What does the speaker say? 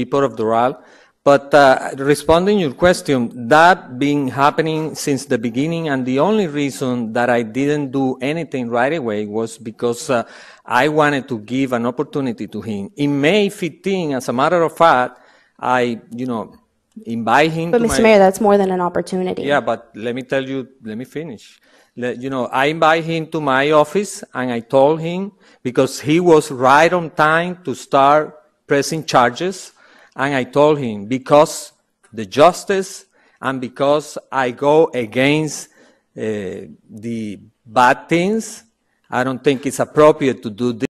people of Doral. But uh, responding to your question, that been happening since the beginning, and the only reason that I didn't do anything right away was because uh, I wanted to give an opportunity to him. In May 15, as a matter of fact, I, you know, invite him. But Mr. My, Mayor, that's more than an opportunity. Yeah, but let me tell you. Let me finish. Let, you know, I invite him to my office, and I told him because he was right on time to start pressing charges and I told him, because the justice and because I go against uh, the bad things, I don't think it's appropriate to do this.